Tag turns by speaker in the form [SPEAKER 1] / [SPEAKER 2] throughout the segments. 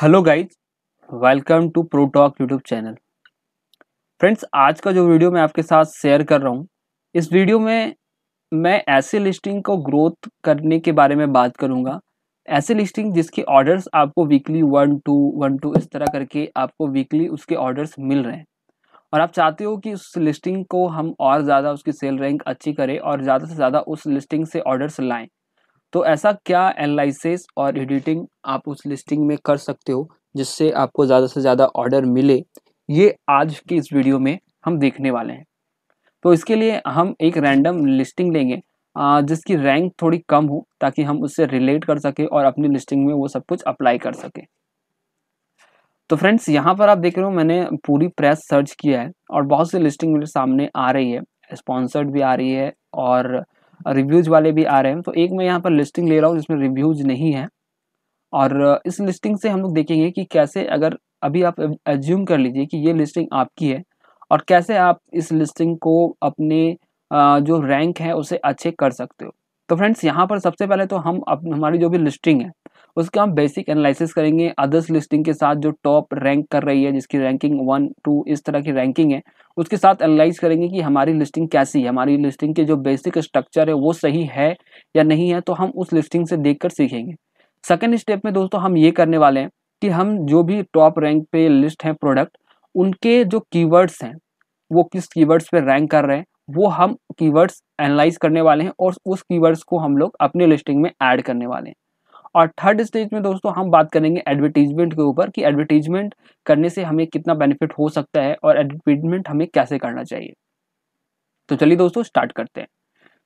[SPEAKER 1] hello guys welcome to Protalk YouTube channel friends आज का जो वीडियो मैं आपके साथ शेयर कर रहा हूँ इस वीडियो में मैं ऐसे लिस्टिंग को ग्रोथ करने के बारे में बात करूँगा ऐसे लिस्टिंग जिसके ऑर्डर्स आपको weekly one two one two इस तरह करके आपको वीकली उसके ऑर्डर्स मिल रहे हैं और आप चाहते हो कि उस लिस्टिंग को हम और ज़्यादा उसकी सेल रैंक अच्छी करें और ज़्यादा से ज़्यादा उस लिस्टिंग से ऑर्डर्स लाएँ तो ऐसा क्या एनालिसिस और एडिटिंग आप उस लिस्टिंग में कर सकते हो जिससे आपको ज़्यादा से ज़्यादा ऑर्डर मिले ये आज की इस वीडियो में हम देखने वाले हैं तो इसके लिए हम एक रैंडम लिस्टिंग लेंगे जिसकी रैंक थोड़ी कम हो ताकि हम उससे रिलेट कर सकें और अपनी लिस्टिंग में वो सब कुछ अप्लाई कर सकें तो फ्रेंड्स यहाँ पर आप देख रहे हो मैंने पूरी प्रेस सर्च किया है और बहुत सी लिस्टिंग मेरे सामने आ रही है स्पॉन्सर्ड भी आ रही है और रिव्यूज वाले भी आ रहे हैं तो एक मैं यहाँ पर लिस्टिंग ले रहा हूँ जिसमें रिव्यूज नहीं है और इस लिस्टिंग से हम लोग देखेंगे कि कैसे अगर अभी आप एज्यूम कर लीजिए कि ये लिस्टिंग आपकी है और कैसे आप इस लिस्टिंग को अपने जो रैंक है उसे अच्छे कर सकते हो तो फ्रेंड्स यहाँ पर सबसे पहले तो हम अप, हमारी जो भी लिस्टिंग है उसका हम बेसिक एनालिसिस करेंगे अदर्स लिस्टिंग के साथ जो टॉप रैंक कर रही है जिसकी रैंकिंग वन टू इस तरह की रैंकिंग है उसके साथ एनालाइज करेंगे कि हमारी लिस्टिंग कैसी है हमारी लिस्टिंग के जो बेसिक स्ट्रक्चर है वो सही है या नहीं है तो हम उस लिस्टिंग से देख कर सीखेंगे सेकेंड स्टेप में दोस्तों हम ये करने वाले हैं कि हम जो भी टॉप रैंक पे लिस्ट हैं प्रोडक्ट उनके जो कीवर्ड्स हैं वो किस कीवर्ड्स पे रैंक कर रहे हैं वो हम कीवर्ड्स एनालाइज करने वाले हैं और उस कीवर्ड्स को हम लोग अपने लिस्टिंग में ऐड करने वाले हैं और थर्ड स्टेज में दोस्तों हम बात करेंगे एडवर्टीजमेंट के ऊपर कि एडवर्टीजमेंट करने से हमें कितना बेनिफिट हो सकता है और एडवर्टीजमेंट हमें कैसे करना चाहिए तो चलिए दोस्तों स्टार्ट करते हैं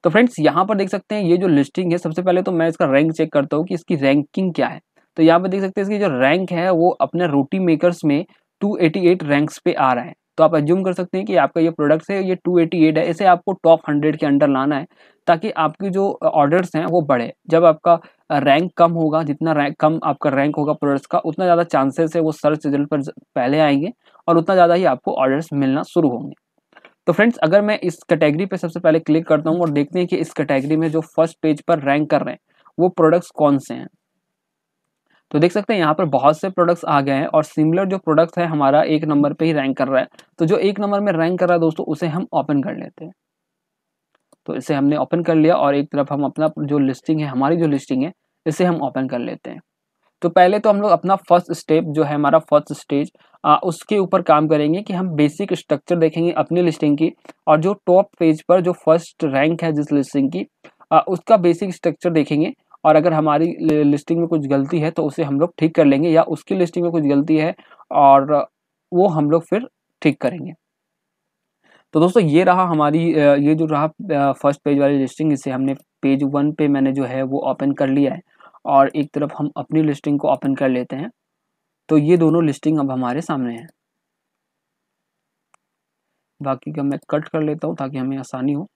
[SPEAKER 1] तो फ्रेंड्स यहाँ पर देख सकते हैं ये जो लिस्टिंग है सबसे पहले तो मैं इसका रैंक चेक करता हूँ कि इसकी रैंकिंग क्या है तो यहाँ पर देख सकते हैं इसकी जो रैंक है वो अपने रोटी मेकर्स में 288 रैंक्स पे आ रहा है तो आप एज्यूम कर सकते हैं कि आपका ये प्रोडक्ट है ये 288 है इसे आपको टॉप 100 के अंडर लाना है ताकि आपकी जो ऑर्डर्स हैं वो बढ़े जब आपका रैंक कम होगा जितना रैंक कम आपका रैंक होगा प्रोडक्ट्स का उतना ज़्यादा चांसेस है वो सर्च रिजल्ट पर पहले आएंगे और उतना ज़्यादा ही आपको ऑर्डर्स मिलना शुरू होंगे तो फ्रेंड्स अगर मैं इस कैटेगरी पर सबसे पहले क्लिक करता हूँ और देखते हैं कि इस कैटेगरी में जो फर्स्ट पेज पर रैंक कर रहे हैं वो प्रोडक्ट्स कौन से हैं तो देख सकते हैं यहाँ पर बहुत से प्रोडक्ट्स आ गए हैं और सिमिलर जो प्रोडक्ट्स है हमारा एक नंबर पे ही रैंक कर रहा है तो जो एक नंबर में रैंक कर रहा है दोस्तों उसे हम ओपन कर लेते हैं तो इसे हमने ओपन कर लिया और एक तरफ हम अपना जो लिस्टिंग है हमारी जो लिस्टिंग है इसे हम ओपन कर लेते हैं तो पहले तो हम लोग अपना फर्स्ट स्टेप जो है हमारा फर्स्ट स्टेज आ, उसके ऊपर काम करेंगे कि हम बेसिक स्ट्रक्चर देखेंगे अपनी लिस्टिंग की और जो टॉप पेज पर जो फर्स्ट रैंक है जिस लिस्टिंग की आ, उसका बेसिक स्ट्रक्चर देखेंगे और अगर हमारी लिस्टिंग में कुछ गलती है तो उसे हम लोग ठीक कर लेंगे या उसकी लिस्टिंग में कुछ गलती है और वो हम लोग फिर ठीक करेंगे तो दोस्तों ये रहा हमारी ये जो रहा फर्स्ट पेज वाली लिस्टिंग इसे हमने पेज वन पे मैंने जो है वो ओपन कर लिया है और एक तरफ हम अपनी लिस्टिंग को ओपन कर लेते हैं तो ये दोनों लिस्टिंग अब हमारे सामने है बाकी का मैं कट कर लेता हूँ ताकि हमें आसानी हो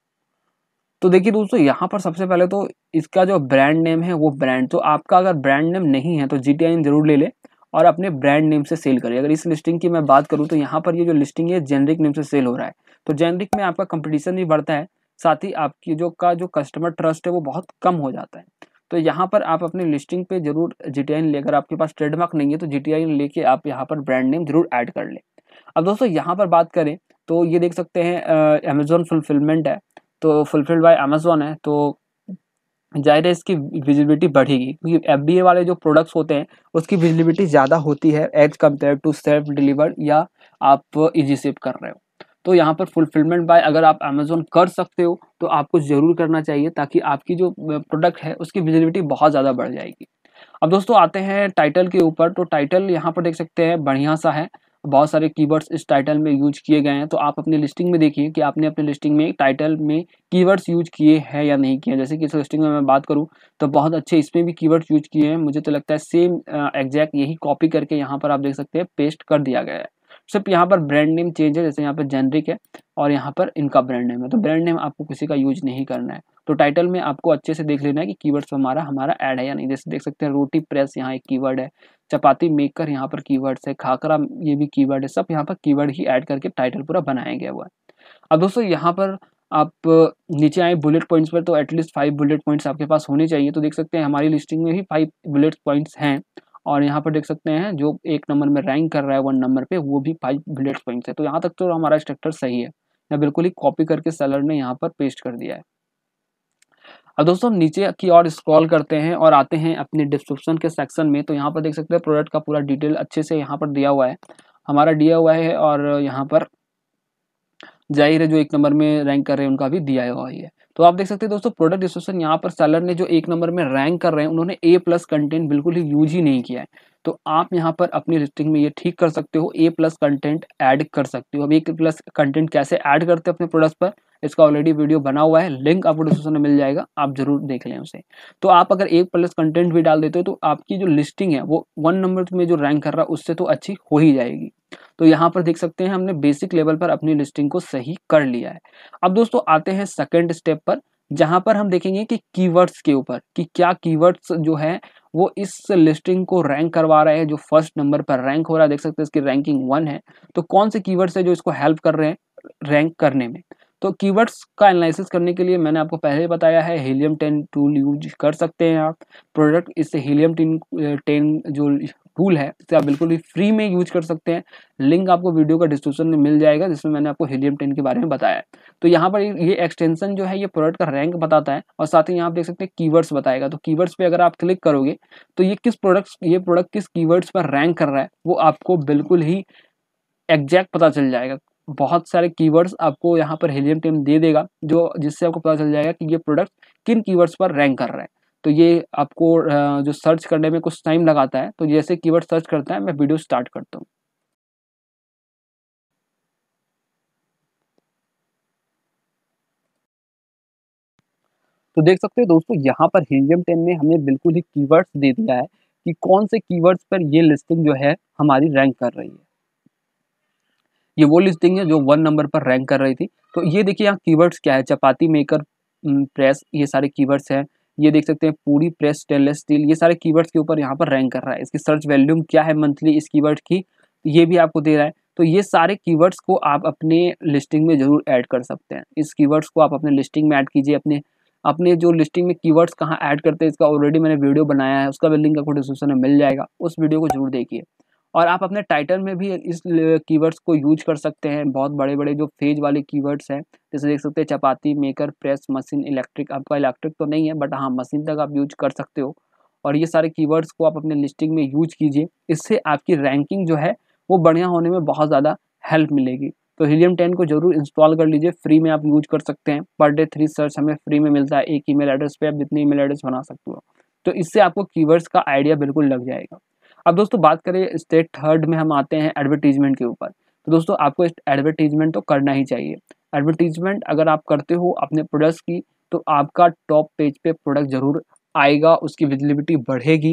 [SPEAKER 1] तो देखिए दोस्तों यहाँ पर सबसे पहले तो इसका जो ब्रांड नेम है वो ब्रांड तो आपका अगर ब्रांड नेम नहीं है तो जी ज़रूर ले ले और अपने ब्रांड नेम से सेल करें अगर इस लिस्टिंग की मैं बात करूँ तो यहाँ पर ये जो लिस्टिंग है जेनरिक नेम से सेल हो रहा है तो जेनरिक में आपका कंपटीशन भी बढ़ता है साथ ही आपकी जो का जो कस्टमर ट्रस्ट है वो बहुत कम हो जाता है तो यहाँ पर आप अपनी लिस्टिंग पे जरूर जी टी लेकर आपके पास ट्रेडमार्क नहीं है तो जी टी लेके आप यहाँ पर ब्रांड नेम जरूर ऐड कर लें अब दोस्तों यहाँ पर बात करें तो ये देख सकते हैं अमेजोन फुलफिलमेंट है तो फुलफिल्ड बाय अमेजोन है तो ज़ाहिर है इसकी विजिबिलिटी बढ़ेगी क्योंकि एफ ए वाले जो प्रोडक्ट्स होते हैं उसकी विजिबिलिटी ज़्यादा होती है as compare to self deliver या आप इजी सेव कर रहे हो तो यहाँ पर फुलफिलमेंट बाय अगर आप अमेजोन कर सकते हो तो आपको ज़रूर करना चाहिए ताकि आपकी जो प्रोडक्ट है उसकी विजिबिलिटी बहुत ज़्यादा बढ़ जाएगी अब दोस्तों आते हैं टाइटल के ऊपर तो टाइटल यहाँ पर देख सकते हैं बढ़िया सा है बहुत सारे कीवर्ड्स इस टाइटल में यूज किए गए हैं तो आप अपनी लिस्टिंग में देखिए कि आपने अपने लिस्टिंग में टाइटल में कीवर्ड्स यूज किए हैं या नहीं किए जैसे कि इस लिस्टिंग में मैं बात करूं तो बहुत अच्छे इसमें भी कीवर्ड्स यूज किए हैं मुझे तो लगता है सेम एग्जैक्ट यही कॉपी करके यहाँ पर आप देख सकते हैं पेस्ट कर दिया गया है सिर्फ यहाँ पर ब्रांड नेम चेंज है जैसे यहाँ पर जेनरिक है और यहाँ पर इनका ब्रांड नेम है तो ब्रांड नेम आपको किसी का यूज नहीं करना है तो टाइटल में आपको अच्छे से देख लेना है कि कीवर्ड्स हमारा हमारा ऐड है या नहीं जैसे देख सकते हैं रोटी प्रेस यहाँ एक कीवर्ड है चपाती मेकर यहाँ पर कीवर्ड्स है खाकरा ये भी कीवर्ड है सब यहाँ पर कीवर्ड ही ऐड करके टाइटल पूरा बनाया गया हुआ है अब दोस्तों यहाँ पर आप नीचे आए बुलेट पॉइंट्स पर तो एटलीस्ट फाइव बुलेट पॉइंट्स आपके पास होने चाहिए तो देख सकते हैं हमारी लिस्टिंग में ही फाइव बुलेट पॉइंट्स हैं और यहाँ पर देख सकते हैं जो एक नंबर में रैंक कर रहा है वन नंबर पे वो भी फाइव बुलेट पॉइंट्स है तो यहाँ तक तो हमारा स्ट्रक्चर सही है या बिल्कुल ही कॉपी करके सेलर ने यहाँ पर पेस्ट कर दिया है अब दोस्तों नीचे की ओर स्क्रॉल करते हैं और आते हैं अपने डिस्क्रिप्शन के सेक्शन में तो यहाँ पर देख सकते हैं प्रोडक्ट का पूरा डिटेल अच्छे से यहाँ पर दिया हुआ है हमारा दिया हुआ है और यहाँ पर जाहिर है जो एक नंबर में रैंक कर रहे हैं उनका भी दिया हुआ है तो आप देख सकते हैं दोस्तों प्रोडक्ट डिस्क्रिप्शन यहाँ पर सेलर ने जो एक नंबर में रैंक कर रहे हैं उन्होंने ए प्लस कंटेंट बिल्कुल ही यूज ही नहीं किया है तो आप यहाँ पर अपनी लिस्टिंग में ये ठीक कर सकते हो ए प्लस कंटेंट ऐड कर सकते हो अब ए प्लस कंटेंट कैसे ऐड करते हैं अपने प्रोडक्ट्स पर इसका ऑलरेडी वीडियो बना हुआ है लिंक आपको डिस्क्रिप्शन में मिल जाएगा आप जरूर देख लें उसे तो आप अगर एक प्लस कंटेंट भी डाल देते हो तो आपकी जो लिस्टिंग है वो वन नंबर में जो रैंक कर रहा है उससे तो अच्छी हो ही जाएगी तो यहाँ पर देख सकते हैं हमने बेसिक लेवल पर अपनी लिस्टिंग को सही कर लिया है अब दोस्तों आते हैं सेकेंड स्टेप पर जहाँ पर हम देखेंगे कि कीवर्ड्स के ऊपर कि क्या कीवर्ड्स जो है वो इस लिस्टिंग को रैंक करवा रहे हैं जो फर्स्ट नंबर पर रैंक हो रहा है देख सकते हैं इसकी रैंकिंग वन है तो कौन से कीवर्ड्स है जो इसको हेल्प कर रहे हैं रैंक करने में तो कीवर्ड्स का एनालिसिस करने के लिए मैंने आपको पहले बताया है हीलियम टेन टूल यूज कर सकते हैं आप प्रोडक्ट इससे हीलियम टेन टेन जो टूल है इसे आप बिल्कुल भी फ्री में यूज कर सकते हैं लिंक आपको वीडियो का डिस्क्रिप्शन में मिल जाएगा जिसमें मैंने आपको हीलियम टेन के बारे में बताया तो यहाँ पर ये एक्सटेंशन जो है ये प्रोडक्ट का रैंक बताता है और साथ ही यहाँ आप देख सकते हैं कीवर्ड्स बताएगा तो कीवर्ड्स पे अगर आप क्लिक करोगे तो ये किस प्रोडक्ट ये प्रोडक्ट किस कीवर्ड्स पर रैंक कर रहा है वो आपको बिल्कुल ही एग्जैक्ट पता चल जाएगा बहुत सारे कीवर्ड्स आपको यहाँ पर हेलियम टीम दे देगा जो जिससे आपको पता चल जाएगा कि ये प्रोडक्ट किन कीवर्ड्स पर रैंक कर रहे हैं तो ये आपको जो सर्च करने में कुछ टाइम लगाता है तो जैसे कीवर्ड सर्च करता है मैं वीडियो स्टार्ट करता हूँ तो देख सकते हो दोस्तों यहाँ पर हेलियम टेन ने हमें बिल्कुल ही कीवर्ड्स दे दिया है कि कौन से कीवर्ड्स पर ये लिस्टिंग जो है हमारी रैंक कर रही है ये वो लिस्टिंग है जो वन नंबर पर रैंक कर रही थी तो ये देखिए यहाँ कीवर्ड्स क्या है चपाती मेकर प्रेस ये सारे कीवर्ड्स हैं ये देख सकते हैं पूरी प्रेस स्टेनलेस स्टील ये सारे कीवर्ड्स के ऊपर यहाँ पर रैंक कर रहा है इसकी सर्च वैल्यूम क्या है मंथली इस कीवर्ड की ये भी आपको दे रहा है तो ये सारे कीवर्ड्स को आप अपने लिस्टिंग में जरूर ऐड कर सकते हैं इस कीवर्ड्स को आप अपने लिस्टिंग में ऐड कीजिए अपने अपने जो लिस्टिंग में कीवर्ड्स कहाँ ऐड करते हैं इसका ऑलरेडी मैंने वीडियो बनाया है उसका भी लिंक आपको डिस्क्रिप्शन में मिल जाएगा उस वीडियो को जरूर देखिए और आप अपने टाइटल में भी इस कीवर्ड्स को यूज कर सकते हैं बहुत बड़े बड़े जो फेज वाले कीवर्ड्स हैं जैसे देख सकते हैं chapati maker press machine electric आपका इलेक्ट्रिक तो नहीं है बट हाँ मशीन तक आप यूज कर सकते हो और ये सारे कीवर्ड्स को आप अपने लिस्टिंग में यूज कीजिए इससे आपकी रैंकिंग जो है वो बढ़िया होने में बहुत ज़्यादा हेल्प मिलेगी तो हीलियम टेन को जरूर इंस्टॉल कर लीजिए फ्री में आप यूज कर सकते हैं पर डे थ्री सर्च हमें फ्री में मिलता है एक ईमेल एड्रेस पे आप जितने ईमेल एड्रेस बना सकते हो तो इससे आपको कीवर्ड्स का आइडिया बिल्कुल लग जाएगा अब दोस्तों बात करें स्टेट थर्ड में हम आते हैं एडवर्टीजमेंट के ऊपर तो दोस्तों आपको एडवर्टीजमेंट तो करना ही चाहिए एडवर्टीजमेंट अगर आप करते हो अपने प्रोडक्ट्स की तो आपका टॉप पेज पे प्रोडक्ट ज़रूर आएगा उसकी विजिबिलिटी बढ़ेगी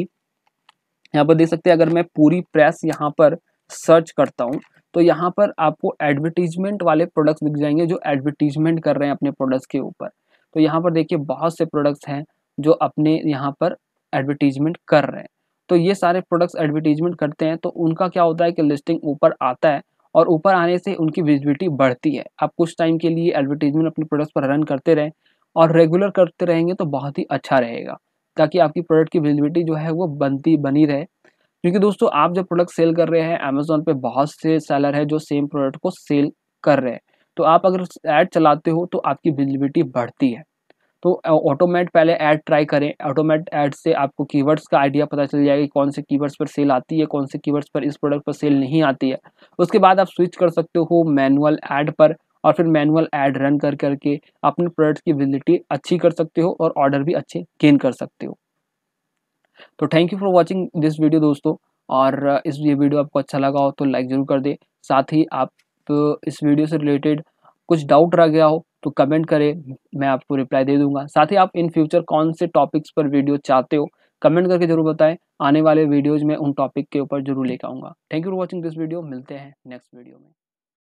[SPEAKER 1] यहाँ पर देख सकते हैं अगर मैं पूरी प्रेस यहाँ पर सर्च करता हूँ तो यहाँ पर आपको एडवर्टीजमेंट वाले प्रोडक्ट्स दिख जाएंगे जो एडवर्टीजमेंट कर रहे हैं अपने प्रोडक्ट्स के ऊपर तो यहाँ पर देखिए बहुत से प्रोडक्ट्स हैं जो अपने यहाँ पर एडवर्टीजमेंट कर रहे हैं तो ये सारे प्रोडक्ट्स एडवर्टीजमेंट करते हैं तो उनका क्या होता है कि लिस्टिंग ऊपर आता है और ऊपर आने से उनकी विजिबिलिटी बढ़ती है आप कुछ टाइम के लिए एडवर्टीजमेंट अपने प्रोडक्ट्स पर रन करते रहें और रेगुलर करते रहेंगे तो बहुत ही अच्छा रहेगा ताकि आपकी प्रोडक्ट की विजिबिलिटी जो है वो बनती बनी रहे क्योंकि दोस्तों आप जब प्रोडक्ट सेल कर रहे हैं अमेजोन पे बहुत से सेलर है जो सेम प्रोडक्ट को सेल कर रहे हैं तो आप अगर ऐड चलाते हो तो आपकी विजिबिलिटी बढ़ती है तो ऑटोमेट पहले ऐड ट्राई करें ऑटोमेट ऐड से आपको कीवर्ड्स का आइडिया पता चल जाएगा कौन से कीवर्ड्स पर सेल आती है कौन से कीवर्ड्स पर इस प्रोडक्ट पर सेल नहीं आती है उसके बाद आप स्विच कर सकते हो मैनुअल ऐड पर और फिर मैनुअल ऐड रन कर करके अपने प्रोडक्ट की विजिलिटी अच्छी कर सकते हो और ऑर्डर भी अच्छे गेन कर सकते हो तो thank you for watching this video दोस्तों और इस ये वीडियो आपको अच्छा लगा हो तो लाइक ज़रूर कर दे साथ ही आप इस वीडियो से रिलेटेड कुछ डाउट रह गया हो तो कमेंट करें मैं आपको रिप्लाई दे दूंगा साथ ही आप इन फ्यूचर कौन से टॉपिक्स पर वीडियो चाहते हो कमेंट करके जरूर बताएं आने वाले वीडियोज में उन टॉपिक के ऊपर जरूर लेकर आऊँगा thank you for watching this video मिलते हैं नेक्स्ट वीडियो में